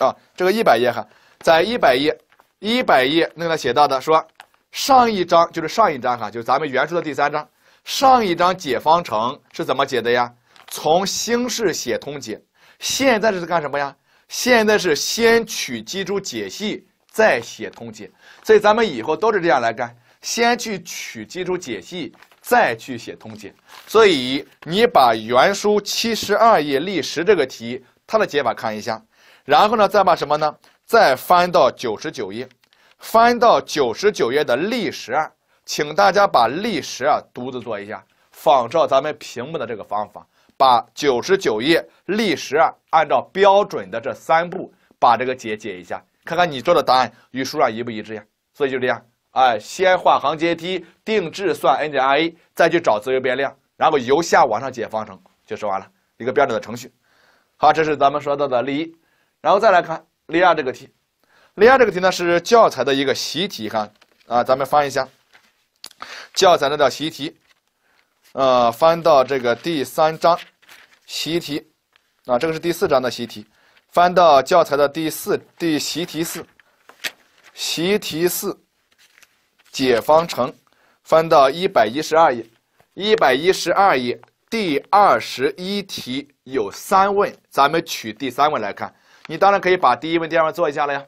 啊，这个一百页哈，在一百页，一百页那个写到的说，上一章就是上一章哈，就是咱们原书的第三章。上一章解方程是怎么解的呀？从形式写通解。现在是干什么呀？现在是先取基础解析，再写通解。所以咱们以后都是这样来干，先去取基础解析，再去写通解。所以你把原书七十二页例十这个题，它的解法看一下。然后呢，再把什么呢？再翻到九十九页，翻到九十九页的历史，请大家把历史啊，独自做一下，仿照咱们屏幕的这个方法，把九十九页历史啊，按照标准的这三步，把这个解解一下，看看你做的答案与书上一不一致呀？所以就这样，哎，先画行阶梯，定制算 n 减 i，a，再去找自由变量，然后由下往上解方程，就说完了，一个标准的程序。好，这是咱们说到的例一。然后再来看例二这个题，例二这个题呢是教材的一个习题哈啊，咱们翻一下教材的道习题，呃，翻到这个第三章习题啊，这个是第四章的习题，翻到教材的第四第习题四，习题四解方程，翻到一百一十二页，一百一十二页第二十一题有三问，咱们取第三问来看。你当然可以把第一问、第二问做一下了呀。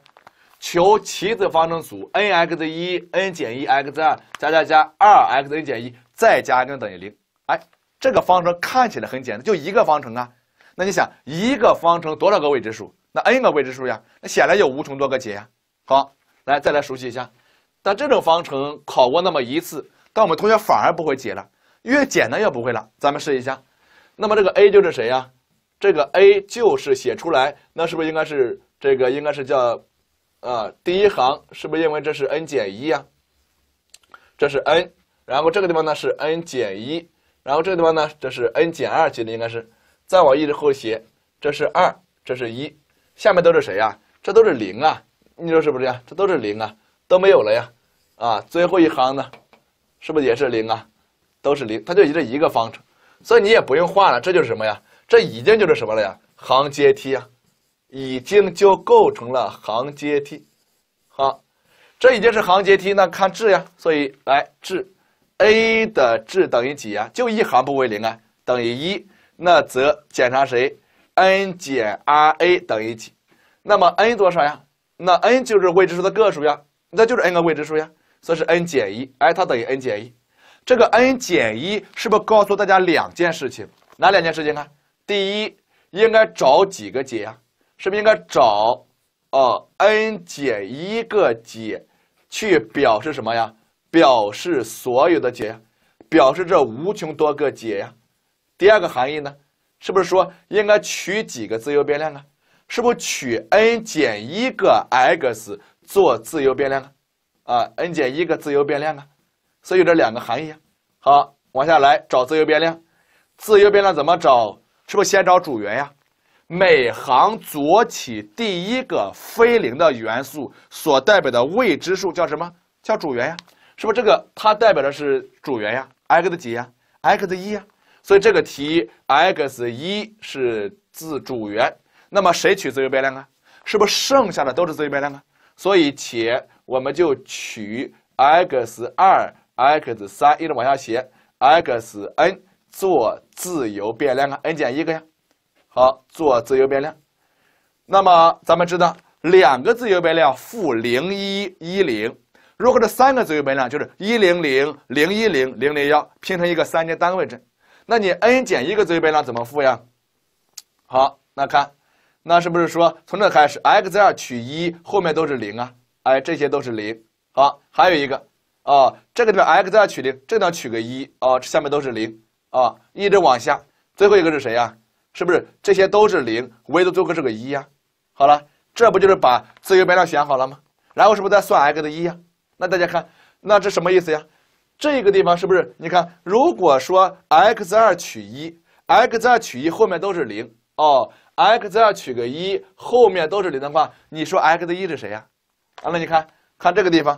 求棋子方程组 n x 1 n 减一 x 2加加加二 x n 减一再加等于零。哎，这个方程看起来很简单，就一个方程啊。那你想，一个方程多少个未知数？那 n 个未知数呀。那显然有无穷多个解呀。好，来再来熟悉一下。但这种方程考过那么一次，但我们同学反而不会解了，越简单越不会了。咱们试一下，那么这个 a 就是谁呀？这个 a 就是写出来，那是不是应该是这个？应该是叫啊，第一行是不是因为这是 n 减一呀？这是 n，然后这个地方呢是 n 减一，然后这个地方呢这是 n 减二，接的应该是再往一直后写，这是二，这是一，下面都是谁呀？这都是零啊！你说是不是呀？这都是零啊，都没有了呀！啊，最后一行呢，是不是也是零啊？都是零，它就这一个方程，所以你也不用画了，这就是什么呀？这已经就是什么了呀？行阶梯啊，已经就构成了行阶梯。好，这已经是行阶梯，那看质呀。所以来质 a 的质等于几呀？就一行不为零啊，等于一。那则检查谁？n 减 ra 等于几？那么 n 多少呀？那 n 就是未知数的个数呀，那就是 n 个未知数呀，所以是 n 减一。哎，它等于 n 减一。这个 n 减一是不是告诉大家两件事情？哪两件事情啊？第一，应该找几个解？是不是应该找啊？n 减一个解去表示什么呀？表示所有的解呀，表示这无穷多个解呀。第二个含义呢？是不是说应该取几个自由变量啊？是不是取 n 减一个 x 做自由变量啊？啊，n 减一个自由变量啊。所以这两个含义啊。好，往下来找自由变量，自由变量怎么找？是不是先找主元呀？每行左起第一个非零的元素所代表的未知数叫什么？叫主元呀？是不是这个它代表的是主元呀？x 几呀？x 一呀？所以这个题 x 一是自主元，那么谁取自由变量啊？是不是剩下的都是自由变量啊？所以且我们就取 x 二、x 三，一直往下写 x n。做自由变量啊，n 减一个呀。好，做自由变量。那么咱们知道两个自由变量负零一一零。如果这三个自由变量就是一零零零一零零零幺，拼成一个三阶单位阵。那你 n 减一个自由变量怎么负呀？好，那看那是不是说从这开始 x 二取一，后面都是零啊？哎，这些都是零。好，还有一个啊，这个地方 x 二取零，这方取个一啊，下面都是零。啊，一直往下，最后一个是谁呀？是不是这些都是零，唯独最后是个一呀？好了，这不就是把自由变量选好了吗？然后是不是再算 x 一呀？那大家看，那这什么意思呀？这个地方是不是你看，如果说 x 二取一，x 二取一后面都是零哦，x 二取个一后面都是零的话，你说 x 一是谁呀？啊，那你看，看这个地方。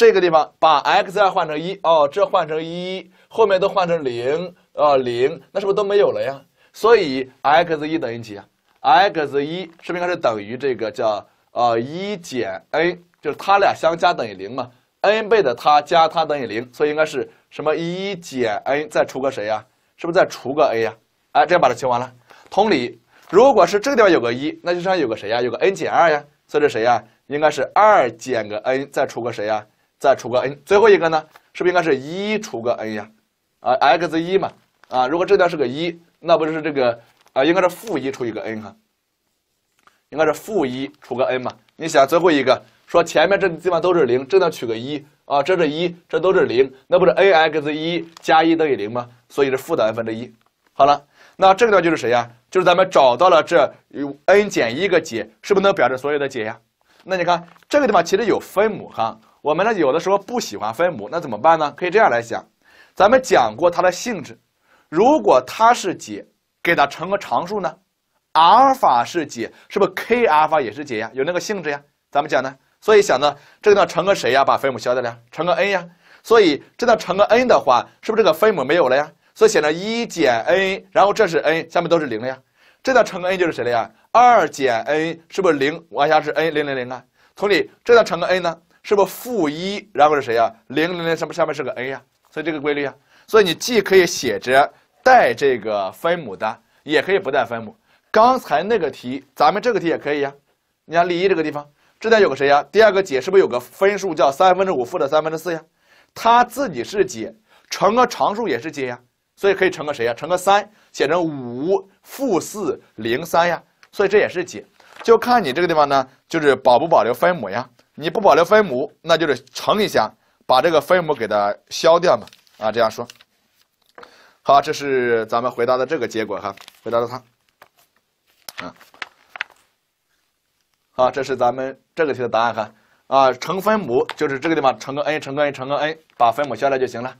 这个地方把 x2 换成一哦，这换成一，后面都换成零啊零，那是不是都没有了呀？所以 x1 等于几啊？x1 是不是应该是等于这个叫呃一减 n，就是它俩相加等于零嘛？n 倍的它加它等于零，所以应该是什么一减 n 再除个谁呀？是不是再除个 a 呀？哎，这样把它求完了。同理，如果是这个地方有个一，那就上有个谁呀？有个 n 减二呀，所以这谁呀？应该是二减个 n 再除个谁呀？再除个 n，最后一个呢，是不是应该是一除个 n 呀？啊，x 一嘛，啊，如果这段是个一，那不就是这个啊，应该是负一除一个 n 哈，应该是负一除个 n 嘛？你想最后一个说前面这个地方都是零，这段取个一啊，这是一，这都是零，那不是 a x 一加一等于零吗？所以是负的 n 分之一。好了，那这个呢就是谁呀？就是咱们找到了这有 n 减一个解，是不是能表示所有的解呀？那你看这个地方其实有分母哈。我们呢，有的时候不喜欢分母，那怎么办呢？可以这样来想，咱们讲过它的性质，如果它是解，给它乘个常数呢？阿尔法是解，是不是 k 阿尔法也是解呀？有那个性质呀？咱们讲呢？所以想呢，这段乘个谁呀？把分母消掉呀？乘个 n 呀？所以这道乘个 n 的话，是不是这个分母没有了呀？所以写了一减 n，然后这是 n，下面都是零了呀？这道乘个 n 就是谁了呀？二减 n 是不是零？往下是 n 零零零啊？同理，这道乘个 n 呢？是不负一，然后是谁呀？零零零，什么上面是个 a 呀？所以这个规律啊，所以你既可以写着带这个分母的，也可以不带分母。刚才那个题，咱们这个题也可以呀。你看例一这个地方，这边有个谁呀？第二个解是不是有个分数叫三分之五负的三分之四呀？它自己是解，乘个常数也是解呀，所以可以乘个谁呀？乘个三，写成五负四零三呀，所以这也是解。就看你这个地方呢，就是保不保留分母呀？你不保留分母，那就是乘一下，把这个分母给它消掉嘛，啊这样说。好，这是咱们回答的这个结果哈，回答了它。啊，好，这是咱们这个题的答案哈，啊，乘分母就是这个地方乘个 n，乘个 n，乘个 n，把分母消掉就行了。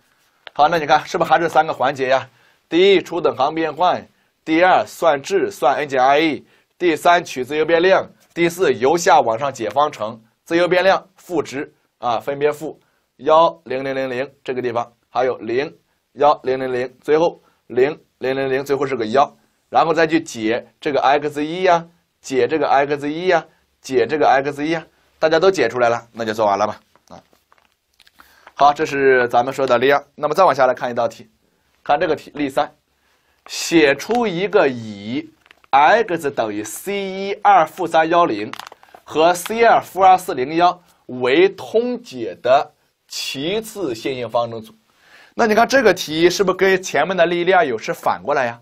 好，那你看是不是还是三个环节呀？第一，初等行变换；第二，算秩，算 n 减 r；第三，取自由变量；第四，由下往上解方程。自由变量负值啊，分别负幺零零零零这个地方还有零幺零零零，最后零零零零，最后是个幺，然后再去解这个 x 一呀，解这个 x 一呀，解这个 x 一呀，大家都解出来了，那就做完了吧。啊。好，这是咱们说的例二。那么再往下来看一道题，看这个题例三，写出一个以 x 等于 c 一二负三幺零。和 C2-2401 为通解的齐次线性方程组。那你看这个题是不是跟前面的例一例二有是反过来呀？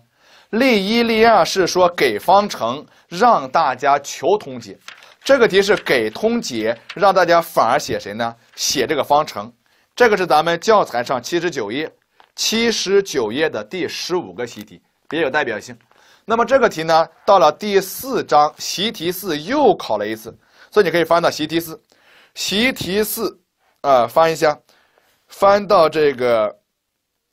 例一例二是说给方程让大家求通解，这个题是给通解让大家反而写谁呢？写这个方程。这个是咱们教材上七十九页，七十九页的第十五个习题，比较有代表性。那么这个题呢，到了第四章习题四又考了一次，所以你可以翻到习题四，习题四，呃，翻一下，翻到这个，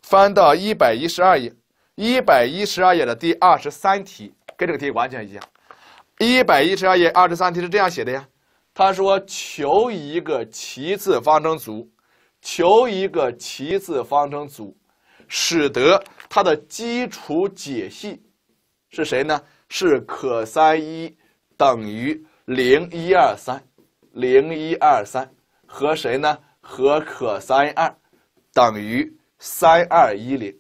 翻到一百一十二页，一百一十二页的第二十三题，跟这个题完全一样。一百一十二页二十三题是这样写的呀，他说求一个齐次方程组，求一个齐次方程组，使得它的基础解析是谁呢？是可三一等于零一二三，零一二三和谁呢？和可三二等于三二一零。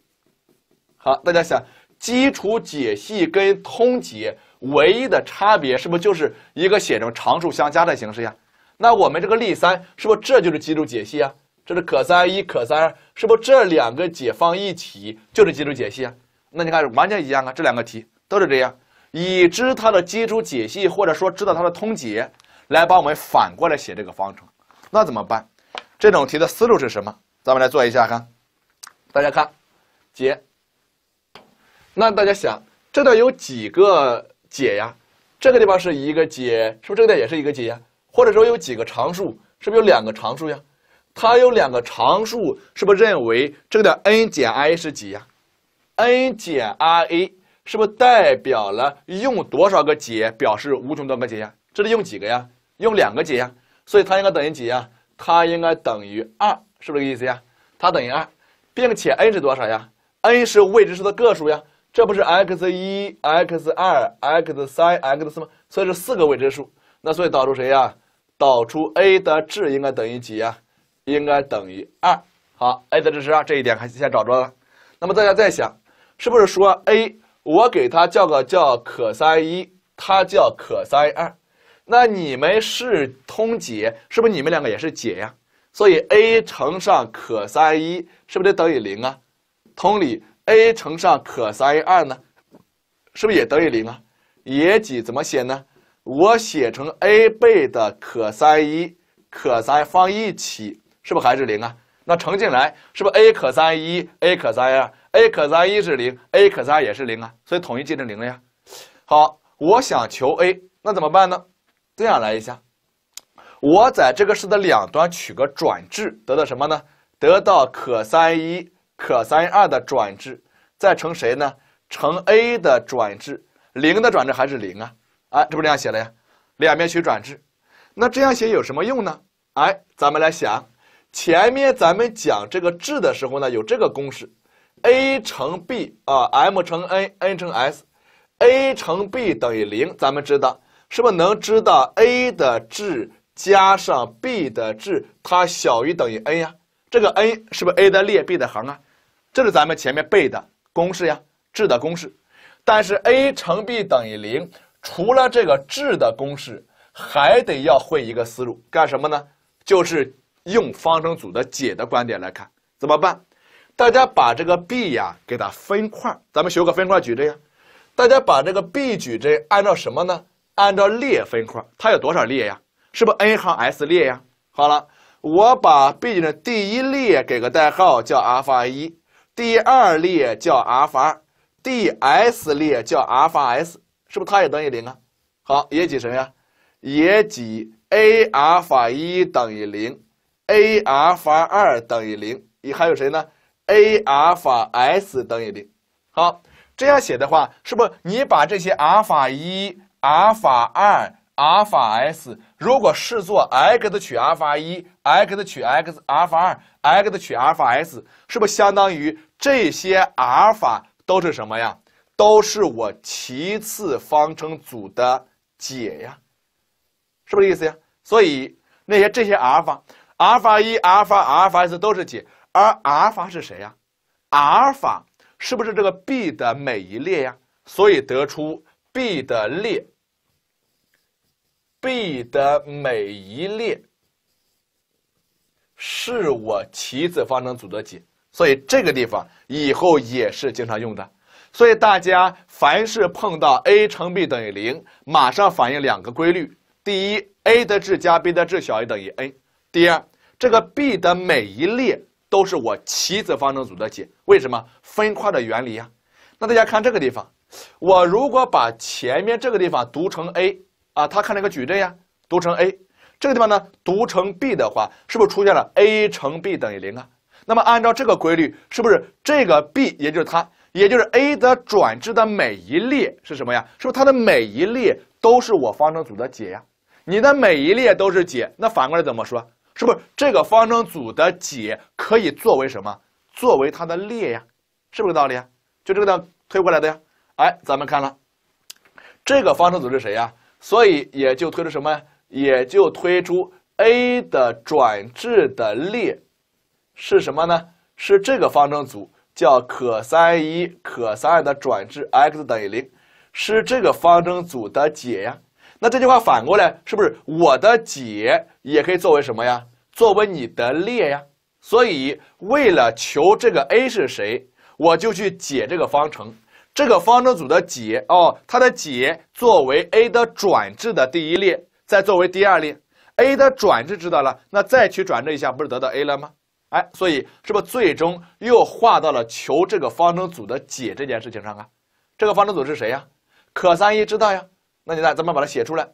好，大家想基础解析跟通解唯一的差别是不是就是一个写成常数相加的形式呀？那我们这个例三是不是这就是基础解析啊？这是可三一可三二是不是这两个解放一起就是基础解析啊？那你看完全一样啊，这两个题。都是这样，已知它的基础解析，或者说知道它的通解，来帮我们反过来写这个方程，那怎么办？这种题的思路是什么？咱们来做一下看。大家看，解。那大家想，这道有几个解呀？这个地方是一个解，是不是？这个点也是一个解呀？或者说有几个常数？是不是有两个常数呀？它有两个常数，是不是认为这个的 n 减 i 是几呀？n 减 r a。是不是代表了用多少个解表示无穷多个解呀？这里用几个呀？用两个解呀，所以它应该等于几呀？它应该等于二，是不是这个意思呀？它等于二，并且 n 是多少呀？n 是未知数的个数呀，这不是 x 一、x 二、x 三、x 四吗？所以是四个未知数，那所以导出谁呀？导出 a 的值应该等于几呀？应该等于二。好，a 的值是二，这一点还先找着了。那么大家再想，是不是说 a？我给它叫个叫可三一，它叫可三二，那你们是通解，是不是你们两个也是解呀？所以 a 乘上可三一是不是得等于零啊？同理，a 乘上可三二呢，是不是也等于零啊？也几怎么写呢？我写成 a 倍的可三一可三放一起，是不是还是零啊？那乘进来，是不是 a 可三一，a 可三呀？a 可三一是零，a 可三也是零啊，所以统一记成零了呀。好，我想求 a，那怎么办呢？这样来一下，我在这个式的两端取个转置，得到什么呢？得到可三一、可三二的转置，再乘谁呢？乘 a 的转置，零的转置还是零啊？哎，是不是这样写了呀？两边取转置，那这样写有什么用呢？哎，咱们来想。前面咱们讲这个质的时候呢，有这个公式，a 乘 b 啊，m 乘 n，n 乘 s，a 乘 b 等于零，咱们知道是不是能知道 a 的质加上 b 的质，它小于等于 n 呀？这个 n 是不是 a 的列 b 的行啊？这是咱们前面背的公式呀，质的公式。但是 a 乘 b 等于零，除了这个质的公式，还得要会一个思路，干什么呢？就是。用方程组的解的观点来看，怎么办？大家把这个 B 呀给它分块，咱们学个分块矩阵呀。大家把这个 B 矩阵按照什么呢？按照列分块，它有多少列呀？是不是 n 行 s 列呀？好了，我把 B 矩阵第一列给个代号叫阿尔法一，第二列叫阿尔法二，第 s 列叫阿尔法 s，是不是它也等于零啊？好，也解什么呀？也解 a 阿尔法一等于零。a 阿尔法二等于零，你还有谁呢？a 阿尔法 s 等于零。好，这样写的话，是不是你把这些阿尔法一、阿尔法二、阿尔法 s 如果视作 x 取阿尔法一，x 取 x 阿尔法二，x 取阿尔法 s，是不是相当于这些阿尔法都是什么呀？都是我其次方程组的解呀，是不是这意思呀？所以那些这些阿尔法。阿尔法一、阿尔法、阿尔法 S 都是解，而阿尔法是谁呀？阿尔法是不是这个 B 的每一列呀？所以得出 B 的列，B 的每一列是我棋子方程组的解。所以这个地方以后也是经常用的。所以大家凡是碰到 A 乘 B 等于零，马上反映两个规律：第一，A 的秩加 B 的秩小于等于 A。第二，这个 B 的每一列都是我棋子方程组的解，为什么？分块的原理呀。那大家看这个地方，我如果把前面这个地方读成 A 啊，它看这个矩阵呀，读成 A，这个地方呢读成 B 的话，是不是出现了 A 乘 B 等于零啊？那么按照这个规律，是不是这个 B 也就是它，也就是 A 的转置的每一列是什么呀？是不是它的每一列都是我方程组的解呀？你的每一列都是解，那反过来怎么说？是不是这个方程组的解可以作为什么？作为它的列呀？是不是这个道理呀？就这个呢推过来的呀？哎，咱们看了这个方程组是谁呀？所以也就推出什么？也就推出 A 的转置的列是什么呢？是这个方程组叫可三一可三二的转置 x 等于零，是这个方程组的解呀？那这句话反过来，是不是我的解？也可以作为什么呀？作为你的列呀。所以为了求这个 a 是谁，我就去解这个方程，这个方程组的解哦，它的解作为 a 的转置的第一列，再作为第二列，a 的转置知道了，那再去转置一下，不是得到 a 了吗？哎，所以是不是最终又化到了求这个方程组的解这件事情上啊？这个方程组是谁呀？可三一知道呀，那你看，咱们把它写出来？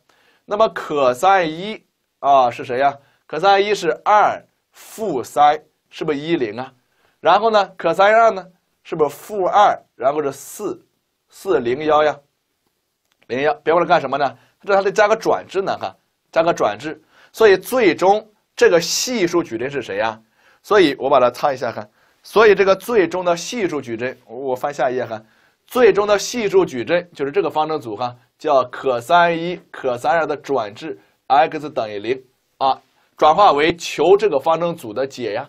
那么可三一。啊，是谁呀？可三一是二负三，是不是一零啊？然后呢，可三二呢，是不是负二，然后是四四零幺呀？零幺，别忘了干什么呢？这还得加个转置呢，哈，加个转置。所以最终这个系数矩阵是谁呀？所以我把它擦一下，看。所以这个最终的系数矩阵，我翻下一页哈。最终的系数矩阵就是这个方程组哈，叫可三一可三二的转置。x 等于零啊，转化为求这个方程组的解呀，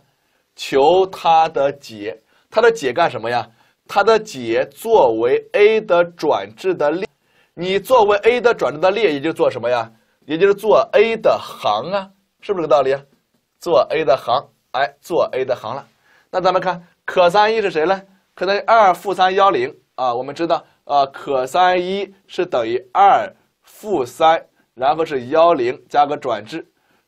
求它的解，它的解干什么呀？它的解作为 a 的转置的列，你作为 a 的转置的列，也就做什么呀？也就是做 a 的行啊，是不是这个道理？做 a 的行，哎，做 a 的行了。那咱们看可三一是谁呢？可三二负三幺零啊，我们知道啊，可三一是等于二负三。然后是幺零加个转置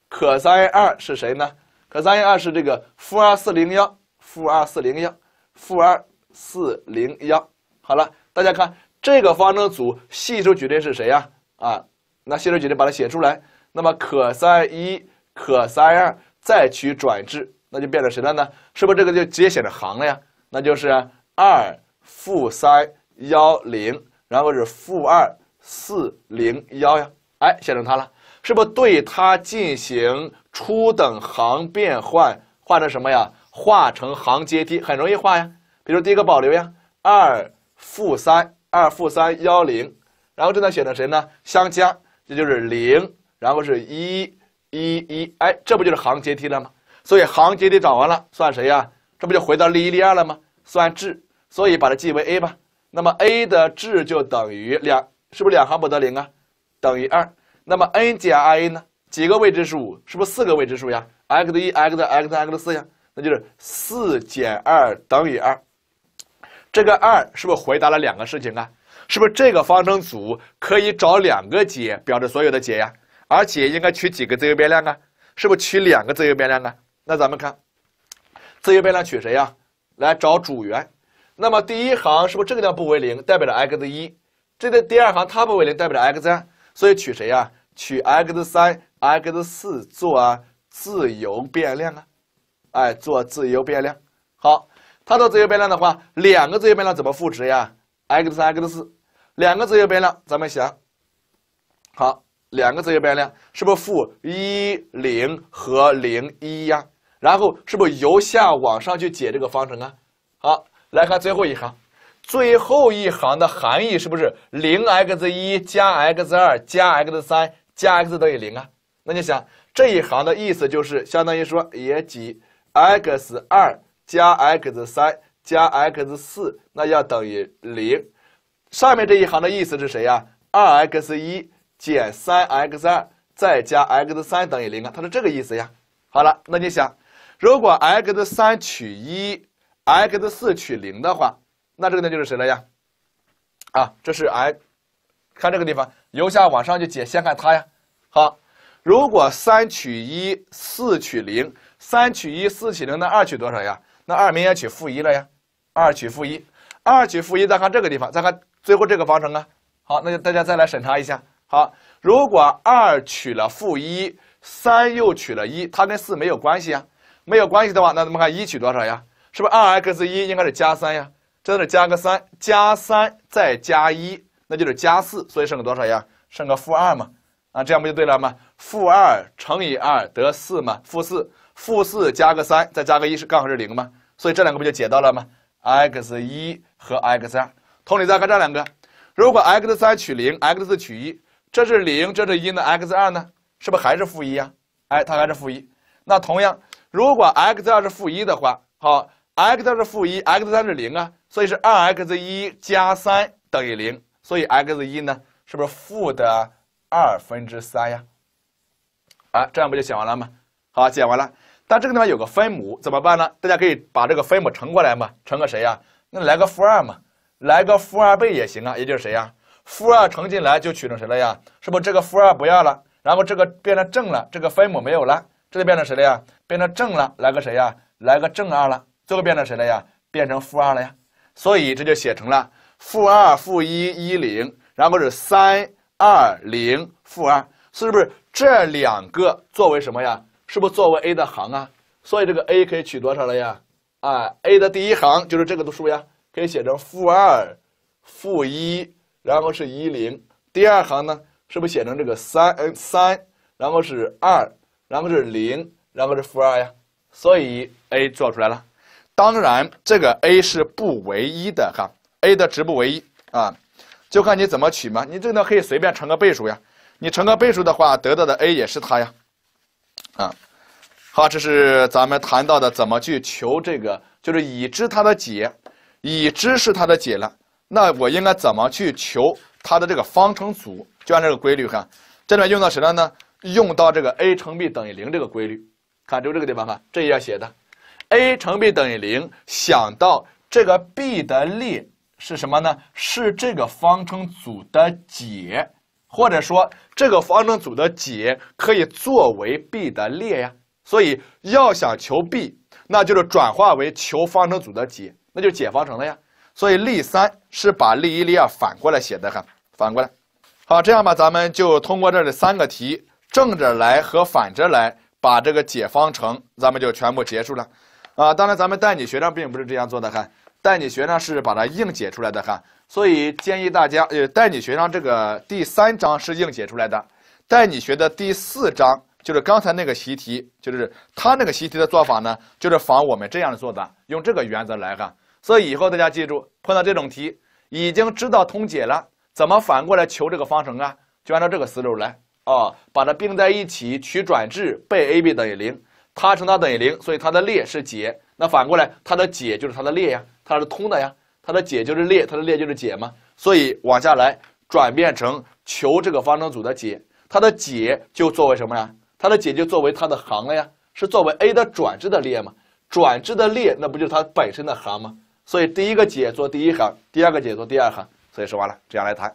，cos 二是谁呢？cos 二，是这个负二四零幺，负二四零幺，负二四零幺。好了，大家看这个方程组系数矩阵是谁呀？啊，那系数矩阵把它写出来，那么 cos 一，cos 二再取转置，那就变成谁了呢？是不是这个就直接写成行了呀？那就是二负三幺零，然后是负二四零幺呀。哎，写成它了，是不是对它进行初等行变换，画成什么呀？化成行阶梯很容易化呀。比如第一个保留呀，二负三，二负三幺零，然后这呢写的谁呢？相加，这就是零，然后是一一一，哎，这不就是行阶梯了吗？所以行阶梯找完了，算谁呀？这不就回到例一例二了吗？算质，所以把它记为 A 吧。那么 A 的质就等于两，是不是两行不得零啊？等于二，那么 n 减 i n 呢？几个未知数？是不是四个未知数呀？x 一、x、x、x 四呀？那就是四减二等于二，这个二是不是回答了两个事情啊？是不是这个方程组可以找两个解，表示所有的解呀？而且应该取几个自由变量啊？是不是取两个自由变量啊？那咱们看，自由变量取谁呀？来找主元，那么第一行是不是这个地方不为零，代表着 x 一？这个第二行它不为零，代表着 x 三？所以取谁呀？取 x 三、x 四做啊自由变量啊，哎，做自由变量。好，它做自由变量的话，两个自由变量怎么赋值呀？x 三、x 四，两个自由变量，咱们想，好，两个自由变量是不是负一零和零一呀？然后是不是由下往上去解这个方程啊？好，来看最后一行。最后一行的含义是不是零 x 一加 x 二加 x 三加 x 等于零啊？那你想这一行的意思就是相当于说也即 x 二加 x 三加 x 四那要等于零。上面这一行的意思是谁呀？二 x 一减三 x 二再加 x 三等于零啊，它是这个意思呀。好了，那你想，如果 x 三取一，x 四取零的话。那这个呢就是谁了呀？啊，这是哎，看这个地方，由下往上就解，先看它呀。好，如果三取一，四取零，三取一，四取零，那二取多少呀？那二明显取负一了呀。二取负一，二取负一，再看这个地方，再看最后这个方程啊。好，那就大家再来审查一下。好，如果二取了负一，三又取了一，它跟四没有关系啊。没有关系的话，那咱们看一取多少呀？是不是二 x 一应该是加三呀？在这加个三，加三再加一，那就是加四，所以剩个多少呀？剩个负二嘛，啊，这样不就对了吗？负二乘以二得四嘛，负四，负四加个三再加个一是刚好是零嘛，所以这两个不就解到了吗？x 一和 x 二，同理再看这两个，如果 x 三取零，x 四取一，这是零，这是一呢 x 二呢，是不是还是负一啊？哎，它还是负一。那同样，如果 x 二是负一的话，好，x 二是负一，x 三是零啊。所以是二 x 一加三等于零，所以 x 一呢，是不是负的二分之三呀？啊，这样不就写完了吗？好，写完了。但这个地方有个分母怎么办呢？大家可以把这个分母乘过来嘛，乘个谁呀？那来个负二嘛，来个负二倍也行啊，也就是谁呀？负二乘进来就取成谁了呀？是不是这个负二不要了，然后这个变成正了，这个分母没有了，这就变成谁了呀？变成正了，来个谁呀？来个正二了，最后变成谁了呀？变成负二了呀？所以这就写成了负二、负一、一零，然后是三、二、零、负二，是不是这两个作为什么呀？是不是作为 a 的行啊？所以这个 a 可以取多少了呀？啊，a 的第一行就是这个的数呀，可以写成负二、负一，然后是一零。第二行呢，是不是写成这个三？嗯，三，然后是二，然后是零，然后是负二呀？所以 a 做出来了。当然，这个 a 是不唯一的哈，a 的值不唯一啊，就看你怎么取嘛。你这个可以随便乘个倍数呀。你乘个倍数的话，得到的 a 也是它呀。啊，好，这是咱们谈到的怎么去求这个，就是已知它的解，已知是它的解了，那我应该怎么去求它的这个方程组？就按这个规律哈，这里面用到谁了呢？用到这个 a 乘 b 等于零这个规律。看，就这个地方哈，这页写的。a 乘 b 等于零，想到这个 b 的列是什么呢？是这个方程组的解，或者说这个方程组的解可以作为 b 的列呀。所以要想求 b，那就是转化为求方程组的解，那就解方程了呀。所以例三是把例一例二反过来写的哈，反过来。好，这样吧，咱们就通过这里三个题，正着来和反着来，把这个解方程咱们就全部结束了。啊，当然，咱们带你学上并不是这样做的。哈，带你学上是把它硬解出来的。哈，所以建议大家，呃，带你学上这个第三章是硬解出来的。带你学的第四章就是刚才那个习题，就是他那个习题的做法呢，就是仿我们这样做的，用这个原则来。哈，所以以后大家记住，碰到这种题，已经知道通解了，怎么反过来求这个方程啊？就按照这个思路来，哦，把它并在一起，取转置，被 ab 等于零。它乘它等于零，所以它的列是解。那反过来，它的解就是它的列呀，它是通的呀。它的解就是列，它的列就是解嘛。所以往下来转变成求这个方程组的解，它的解就作为什么呀？它的解就作为它的行了呀，是作为 A 的转置的列嘛？转置的列，那不就是它本身的行吗？所以第一个解做第一行，第二个解做第二行。所以说完了，这样来谈。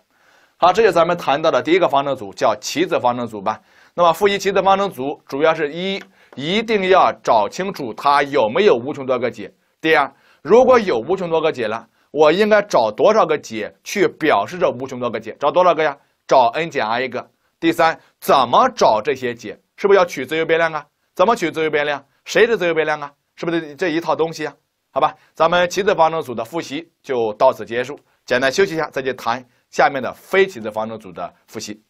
好，这就是咱们谈到的第一个方程组，叫棋子方程组吧。那么负一棋子方程组主要是一。一定要找清楚它有没有无穷多个解，第二，如果有无穷多个解了，我应该找多少个解去表示这无穷多个解？找多少个呀？找 n 减 r 一个。第三，怎么找这些解？是不是要取自由变量啊？怎么取自由变量？谁的自由变量啊？是不是这一套东西啊？好吧，咱们齐次方程组的复习就到此结束，简单休息一下，再去谈下面的非齐次方程组的复习。